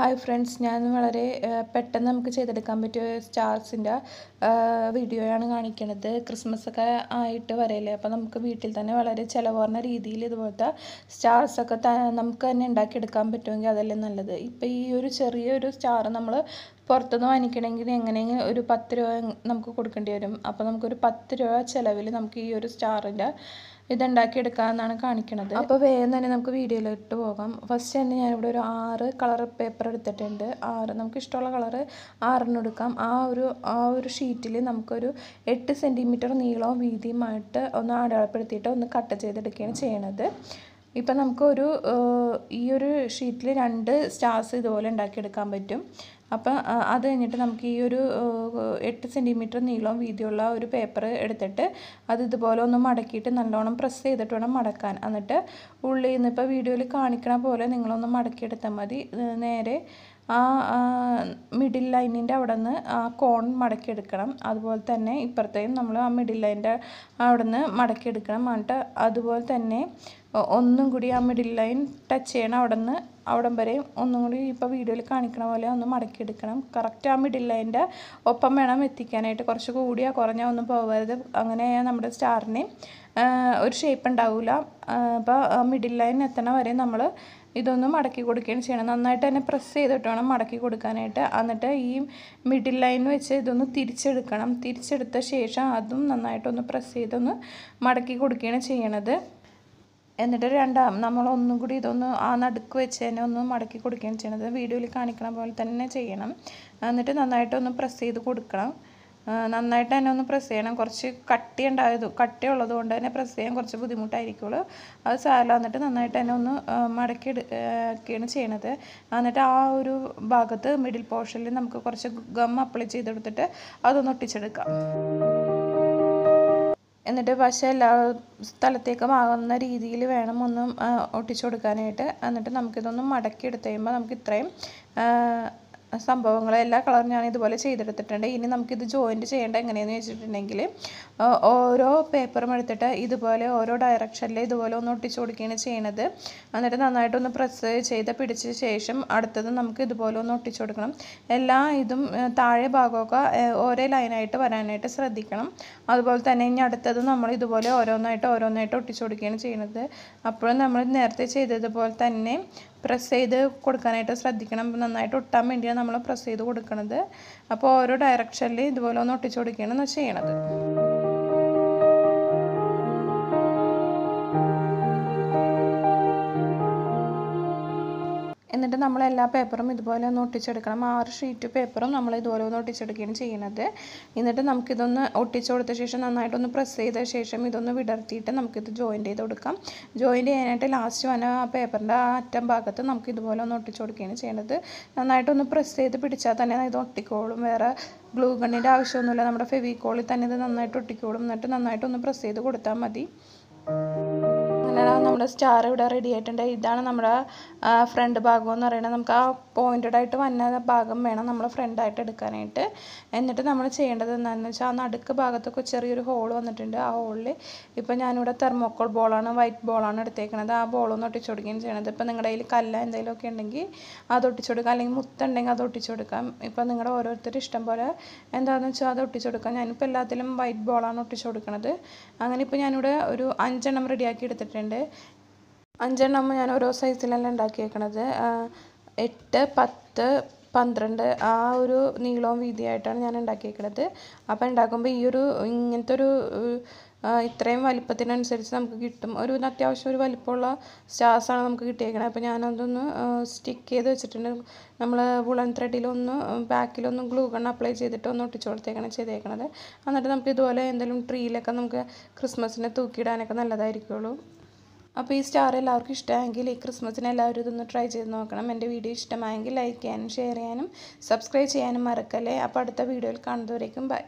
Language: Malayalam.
ഹായ് ഫ്രണ്ട്സ് ഞാൻ വളരെ പെട്ടെന്ന് നമുക്ക് ചെയ്തെടുക്കാൻ പറ്റിയ സ്റ്റാർസിൻ്റെ വീഡിയോയാണ് കാണിക്കുന്നത് ക്രിസ്മസ് ഒക്കെ ആയിട്ട് വരയില്ലേ അപ്പോൾ നമുക്ക് വീട്ടിൽ തന്നെ വളരെ ചിലവാർന്ന രീതിയിൽ ഇതുപോലത്തെ സ്റ്റാർസൊക്കെ നമുക്ക് തന്നെ ഉണ്ടാക്കിയെടുക്കാൻ പറ്റുമെങ്കിൽ അതല്ലേ നല്ലത് ഇപ്പോൾ ഈ ഒരു ചെറിയൊരു സ്റ്റാർ നമ്മൾ പുറത്തുനിന്ന് വാങ്ങിക്കണമെങ്കിൽ എങ്ങനെയെങ്കിലും ഒരു പത്ത് രൂപ നമുക്ക് കൊടുക്കേണ്ടി വരും അപ്പോൾ നമുക്കൊരു പത്ത് രൂപ ചിലവിൽ നമുക്ക് ഈ ഒരു സ്റ്റാറിൻ്റെ എടുക്കാമെന്നാണ് കാണിക്കുന്നത് അപ്പോൾ വേഗം തന്നെ നമുക്ക് വീഡിയോയിലിട്ട് പോകാം ഫസ്റ്റ് തന്നെ ഞാനിവിടെ ഒരു ആറ് കളർ പേപ്പർ എടുത്തിട്ടുണ്ട് ആറ് നമുക്ക് ഇഷ്ടമുള്ള കളറ് എടുക്കാം ആ ഒരു ആ ഒരു ഷീറ്റിൽ നമുക്കൊരു എട്ട് സെൻറ്റിമീറ്റർ നീളവും വീതിയുമായിട്ട് ഒന്ന് അടയാളപ്പെടുത്തിയിട്ട് ഒന്ന് കട്ട് ചെയ്തെടുക്കുകയാണ് ചെയ്യണത് ഇപ്പം നമുക്കൊരു ഈ ഒരു ഷീറ്റിൽ രണ്ട് സ്റ്റാർസ് ഇതുപോലെ ഉണ്ടാക്കിയെടുക്കാൻ പറ്റും അപ്പം അത് കഴിഞ്ഞിട്ട് നമുക്ക് ഈ ഒരു എട്ട് സെൻറ്റിമീറ്റർ നീളം വീതിയുള്ള ഒരു പേപ്പർ എടുത്തിട്ട് അത് ഇതുപോലെ ഒന്ന് മടക്കിയിട്ട് നല്ലോണം പ്രസ് ചെയ്തിട്ട് വേണം മടക്കാൻ എന്നിട്ട് ഉള്ളിൽ നിന്ന് ഇപ്പോൾ വീഡിയോയിൽ കാണിക്കണ പോലെ നിങ്ങളൊന്ന് മടക്കിയെടുത്താൽ മതി നേരെ ആ മിഡിൽ ലൈനിൻ്റെ അവിടെ നിന്ന് ആ കോൺ മടക്കിയെടുക്കണം അതുപോലെ തന്നെ ഇപ്പുറത്തെയും നമ്മൾ ആ മിഡിൽ ലൈനിൻ്റെ അവിടെ നിന്ന് മടക്കിയെടുക്കണം എന്നിട്ട് അതുപോലെ തന്നെ ഒന്നും കൂടി ആ മിഡിൽ ലൈൻ ടച്ച് ചെയ്യണം അവിടെ നിന്ന് അവിടം വരെയും ഒന്നും കൂടി ഇപ്പോൾ വീഡിയോയിൽ കാണിക്കണ പോലെ ഒന്ന് മടക്കിയെടുക്കണം കറക്റ്റ് ആ മിഡിൽ ലൈൻ്റെ ഒപ്പം വേണം എത്തിക്കാനായിട്ട് കുറച്ച് കൂടിയാൽ കുറഞ്ഞാൽ ഒന്നും പോകരുത് അങ്ങനെ നമ്മുടെ സ്റ്റാറിനെയും ഒരു ഷേപ്പ് ഉണ്ടാവില്ല അപ്പോൾ മിഡിൽ ലൈൻ എത്തണ വരെ നമ്മൾ ഇതൊന്ന് മടക്കി കൊടുക്കുകയാണ് ചെയ്യണം നന്നായിട്ട് തന്നെ പ്രസ് ചെയ്തിട്ട് വേണം മടക്കി കൊടുക്കാനായിട്ട് എന്നിട്ട് ഈ മിഡിൽ ലൈൻ വെച്ച് ഇതൊന്ന് തിരിച്ചെടുക്കണം തിരിച്ചെടുത്ത ശേഷം അതും നന്നായിട്ടൊന്ന് പ്രസ് ചെയ്തൊന്ന് മടക്കി കൊടുക്കുകയാണ് ചെയ്യണത് എന്നിട്ട് രണ്ടാം നമ്മളൊന്നും കൂടി ഇതൊന്ന് ആ നടുക്ക് വെച്ച് തന്നെ ഒന്ന് മടക്കി കൊടുക്കുകയാണ് ചെയ്യണത് വീഡിയോയിൽ കാണിക്കണ പോലെ തന്നെ ചെയ്യണം എന്നിട്ട് നന്നായിട്ടൊന്ന് പ്രസ് ചെയ്ത് കൊടുക്കണം നന്നായിട്ട് തന്നെ ഒന്ന് പ്രസ് ചെയ്യണം കുറച്ച് കട്ടി ഉണ്ടായത് ഉള്ളത് കൊണ്ട് തന്നെ പ്രസ് ചെയ്യാൻ കുറച്ച് ബുദ്ധിമുട്ടായിരിക്കുള്ളൂ അത് സാരമില്ല എന്നിട്ട് നന്നായിട്ട് തന്നെ ഒന്ന് മടക്കി എടുക്കുകയാണ് ചെയ്യണത് എന്നിട്ട് ആ ഒരു ഭാഗത്ത് മിഡിൽ പോർഷനിൽ നമുക്ക് കുറച്ച് ഗം അപ്ലൈ ചെയ്തെടുത്തിട്ട് കൊടുത്തിട്ട് അതൊന്ന് ഒട്ടിച്ചെടുക്കാം എന്നിട്ട് പശ എല്ലാ സ്ഥലത്തേക്കും ആകുന്ന രീതിയിൽ വേണം ഒന്നും ഒട്ടിച്ചു കൊടുക്കാനായിട്ട് എന്നിട്ട് നമുക്കിതൊന്ന് മടക്കി എടുത്ത് കഴിയുമ്പോൾ നമുക്ക് ഇത്രയും സംഭവങ്ങളെ എല്ലാ കളറും ഞാൻ ഇതുപോലെ ചെയ്തെടുത്തിട്ടുണ്ട് ഇനി നമുക്കിത് ജോയിൻറ്റ് ചെയ്യേണ്ട എങ്ങനെയെന്ന് വെച്ചിട്ടുണ്ടെങ്കിൽ ഓരോ പേപ്പറും എടുത്തിട്ട് ഇതുപോലെ ഓരോ ഡയറക്ഷനിൽ ഇതുപോലെ ഒന്ന് ഒട്ടിച്ചു കൊടുക്കുകയാണ് ചെയ്യണത് എന്നിട്ട് നന്നായിട്ടൊന്ന് പ്രസ് ചെയ്ത് പിടിച്ച ശേഷം അടുത്തത് നമുക്ക് ഇതുപോലെ ഒന്ന് ഒട്ടിച്ചു കൊടുക്കണം എല്ലാ ഇതും താഴെ ഭാഗമൊക്കെ ഒരേ ലൈനായിട്ട് വരാനായിട്ട് ശ്രദ്ധിക്കണം അതുപോലെ തന്നെ ഇനി അടുത്തത് നമ്മൾ ഇതുപോലെ ഓരോന്നായിട്ട് ഓരോന്നായിട്ട് ഒട്ടിച്ചു കൊടുക്കുകയാണ് ചെയ്യുന്നത് അപ്പോഴും നമ്മൾ നേരത്തെ ചെയ്തതുപോലെ തന്നെ പ്രസ് ചെയ്ത് കൊടുക്കാനായിട്ട് ശ്രദ്ധിക്കണം നന്നായിട്ട് ഒട്ടാൻ വേണ്ടിയാണ് നമ്മൾ പ്രസ് ചെയ്ത് കൊടുക്കുന്നത് അപ്പോൾ ഓരോ ഡയറക്ഷനിൽ ഇതുപോലെ ഒന്ന് ഒട്ടിച്ചു കൊടുക്കുകയാണ് ചെയ്യണത് നമ്മൾ എല്ലാ പേപ്പറും ഇതുപോലെ ഒന്ന് ഒട്ടിച്ചെടുക്കണം ആറ് ഷീറ്റ് പേപ്പറും നമ്മൾ ഇതുപോലെ ഒന്ന് ഒട്ടിച്ചെടുക്കുകയാണ് ചെയ്യുന്നത് എന്നിട്ട് നമുക്കിതൊന്ന് ഒട്ടിച്ചു കൊടുത്ത ശേഷം നന്നായിട്ടൊന്ന് പ്രസ് ചെയ്ത ശേഷം ഇതൊന്ന് വിടർത്തിയിട്ട് നമുക്കിത് ജോയിൻ ചെയ്ത് കൊടുക്കാം ജോയിൻ ചെയ്യാനായിട്ട് ലാസ്റ്റ് വന്ന ആ പേപ്പറിൻ്റെ ആ അറ്റം ഭാഗത്ത് നമുക്ക് ഇതുപോലെ ഒന്ന് ഒട്ടിച്ചു കൊടുക്കുകയാണ് ചെയ്യേണ്ടത് നന്നായിട്ടൊന്ന് പ്രസ് ചെയ്ത് പിടിച്ചാൽ തന്നെ ഇത് ഒട്ടിക്കോളും വേറെ ഗ്ലൂ ഗണ്ണിൻ്റെ ആവശ്യമൊന്നുമില്ല നമ്മുടെ ഫെവിക്കോളിൽ തന്നെ ഇത് നന്നായിട്ട് ഒട്ടിക്കോളും എന്നിട്ട് നന്നായിട്ടൊന്ന് പ്രസ് ചെയ്ത് കൊടുത്താൽ മതി അങ്ങനെ നമ്മുടെ സ്റ്റാർ ഇവിടെ റെഡി ആയിട്ടുണ്ട് ഇതാണ് നമ്മുടെ ഫ്രണ്ട് ഭാഗം എന്ന് പറയുന്നത് നമുക്ക് ആ പോയിൻറ്റഡ് ആയിട്ട് വന്ന ഭാഗം വേണം നമ്മൾ ഫ്രണ്ടായിട്ട് എടുക്കാനായിട്ട് എന്നിട്ട് നമ്മൾ ചെയ്യേണ്ടത് എന്താണെന്ന് വെച്ചാൽ ആ നടുക്ക് ഭാഗത്തൊക്കെ ചെറിയൊരു ഹോൾ വന്നിട്ടുണ്ട് ആ ഹോളിൽ ഇപ്പോൾ ഞാനിവിടെ തെർമോക്കോൾ ബോളാണ് വൈറ്റ് ബോളാണ് എടുത്തേക്കുന്നത് ആ ബോളൊന്ന് കൊടുക്കുകയും ചെയ്യണത് ഇപ്പോൾ നിങ്ങളുടെ കയ്യിൽ കല്ല എന്തെങ്കിലുമൊക്കെ ഉണ്ടെങ്കിൽ അത് ഒട്ടിച്ചുകൊടുക്കാം അല്ലെങ്കിൽ മുത്തുണ്ടെങ്കിൽ അത് കൊടുക്കാം ഇപ്പോൾ നിങ്ങളുടെ ഓരോരുത്തർ ഇഷ്ടം പോലെ എന്താണെന്ന് വെച്ചാൽ അത് കൊടുക്കാം ഞാനിപ്പോൾ എല്ലാത്തിലും വൈറ്റ് ബോളാണ് ഒട്ടിച്ചു കൊടുക്കുന്നത് അങ്ങനെ ഇപ്പോൾ ഞാനിവിടെ ഒരു അഞ്ചെണ്ണം റെഡിയാക്കി എടുത്തിട്ടുണ്ട് ഉണ്ട് അഞ്ചെണ്ണം ഞാൻ ഓരോ സൈസിലല്ല ഉണ്ടാക്കിയേക്കണത് എട്ട് പത്ത് പന്ത്രണ്ട് ആ ഒരു നീളവും വീതിയായിട്ടാണ് ഞാൻ ഉണ്ടാക്കിയേക്കണത് അപ്പോൾ ഉണ്ടാക്കുമ്പോൾ ഈ ഒരു ഇങ്ങനത്തെ ഒരു ഇത്രയും വലിപ്പത്തിനനുസരിച്ച് നമുക്ക് കിട്ടും ഒരു അത്യാവശ്യം ഒരു വലിപ്പമുള്ള സ്റ്റാർസാണ് നമുക്ക് കിട്ടിയേക്കണത് അപ്പോൾ ഞാനതൊന്ന് സ്റ്റിക്ക് ചെയ്ത് വെച്ചിട്ടുണ്ട് നമ്മൾ വുളൻ ത്രെഡിലൊന്ന് ബാക്കിലൊന്ന് ഗ്ലൂ ഗൺ അപ്ലൈ ചെയ്തിട്ട് ഒന്ന് ഒട്ടിച്ചു കൊടുത്തേക്കാണ് ചെയ്തേക്കണത് എന്നിട്ട് നമുക്ക് ഇതുപോലെ എന്തെങ്കിലും ട്രീയിലൊക്കെ നമുക്ക് ക്രിസ്മസിനെ തൂക്കിയിടാനൊക്കെ നല്ലതായിരിക്കുള്ളൂ അപ്പോൾ ഈ സ്റ്റാർ എല്ലാവർക്കും ഇഷ്ടമായെങ്കിൽ ഈ ക്രിസ്മസിന് എല്ലാവരും ഇതൊന്ന് ട്രൈ ചെയ്ത് നോക്കണം എൻ്റെ വീഡിയോ ഇഷ്ടമായെങ്കിൽ ലൈക്ക് ചെയ്യാനും ഷെയർ ചെയ്യാനും സബ്സ്ക്രൈബ് ചെയ്യാനും മറക്കല്ലേ അപ്പോൾ അടുത്ത വീഡിയോയിൽ കാണുന്നവരേക്കും ബൈ